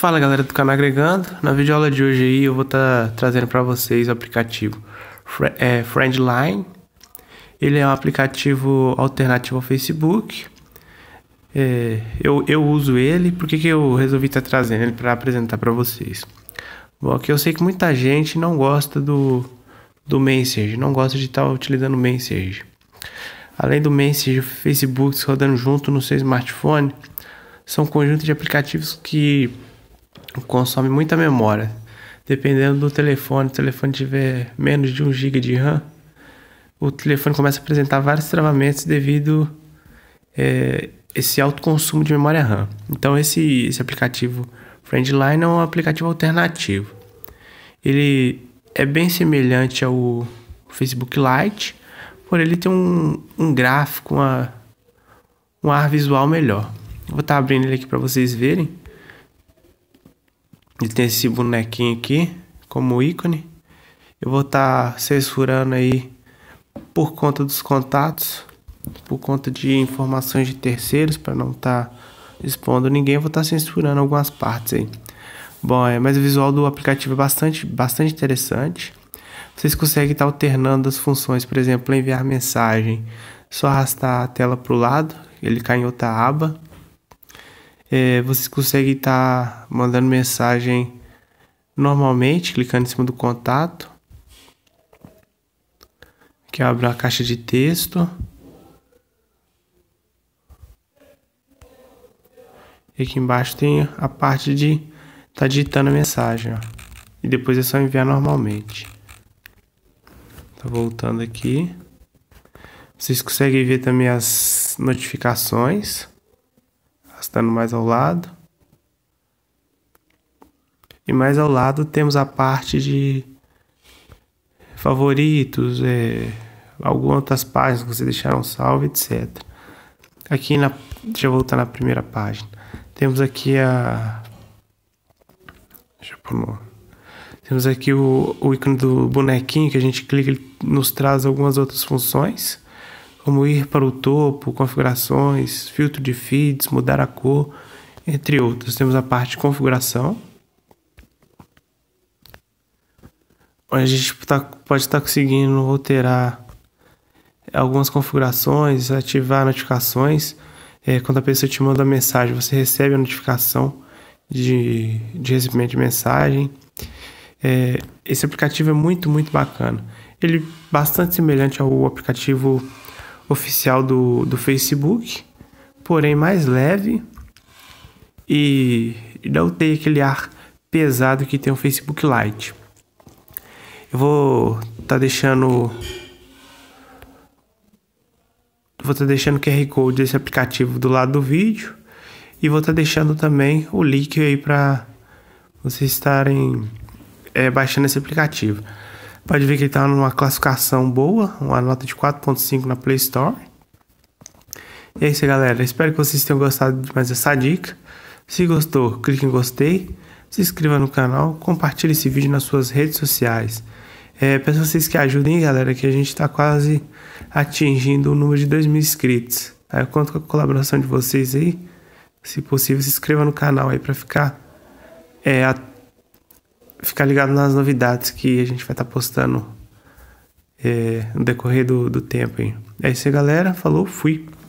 Fala galera do canal Agregando, na videoaula de hoje aí eu vou estar tá trazendo para vocês o aplicativo é, Friendline. Ele é um aplicativo alternativo ao Facebook. É, eu, eu uso ele, por que, que eu resolvi estar tá trazendo ele para apresentar para vocês? Bom, aqui eu sei que muita gente não gosta do, do Messenger, não gosta de estar tá utilizando o Messenger. Além do Messenger, Facebook rodando junto no seu smartphone, são um conjunto de aplicativos que consome muita memória. Dependendo do telefone, o telefone tiver menos de 1 GB de RAM, o telefone começa a apresentar vários travamentos devido é, esse alto consumo de memória RAM. Então esse, esse aplicativo Friendline é um aplicativo alternativo. Ele é bem semelhante ao Facebook Lite, porém ele tem um, um gráfico, uma, um ar visual melhor. Vou estar tá abrindo ele aqui para vocês verem. Ele tem esse bonequinho aqui como ícone. Eu vou estar tá censurando aí por conta dos contatos, por conta de informações de terceiros, para não estar tá expondo ninguém, vou estar tá censurando algumas partes aí. Bom, é, mas o visual do aplicativo é bastante, bastante interessante. Vocês conseguem estar tá alternando as funções, por exemplo, enviar mensagem, só arrastar a tela para o lado, ele cai em outra aba é, vocês conseguem estar tá mandando mensagem normalmente, clicando em cima do contato. Aqui eu é abro a caixa de texto. E aqui embaixo tem a parte de estar tá digitando a mensagem. Ó. E depois é só enviar normalmente. Tá voltando aqui. Vocês conseguem ver também as notificações. Arrastando mais ao lado. E mais ao lado temos a parte de favoritos, é, algumas outras páginas que vocês deixaram salvo, etc. Aqui na. Deixa eu voltar na primeira página. Temos aqui a. Deixa eu pôr no, Temos aqui o, o ícone do bonequinho que a gente clica, e nos traz algumas outras funções como ir para o topo, configurações, filtro de feeds, mudar a cor, entre outros. Temos a parte de configuração, onde a gente tá, pode estar tá conseguindo alterar algumas configurações, ativar notificações. É, quando a pessoa te manda mensagem, você recebe a notificação de, de recebimento de mensagem. É, esse aplicativo é muito, muito bacana. Ele é bastante semelhante ao aplicativo oficial do, do Facebook, porém mais leve e não tem aquele ar pesado que tem o Facebook Lite. Eu vou tá deixando vou estar tá deixando o QR Code desse aplicativo do lado do vídeo e vou estar tá deixando também o link aí para vocês estarem é, baixando esse aplicativo. Pode ver que ele está numa classificação boa, uma nota de 4.5 na Play Store. E é isso, galera. Espero que vocês tenham gostado de mais essa dica. Se gostou, clique em gostei, se inscreva no canal, compartilhe esse vídeo nas suas redes sociais. É, peço a vocês que ajudem, galera, que a gente está quase atingindo o número de 2 mil inscritos. Aí tá? eu conto com a colaboração de vocês aí. Se possível, se inscreva no canal aí para ficar é, atento ficar ligado nas novidades que a gente vai estar tá postando é, no decorrer do, do tempo. Hein? É isso aí, galera. Falou, fui.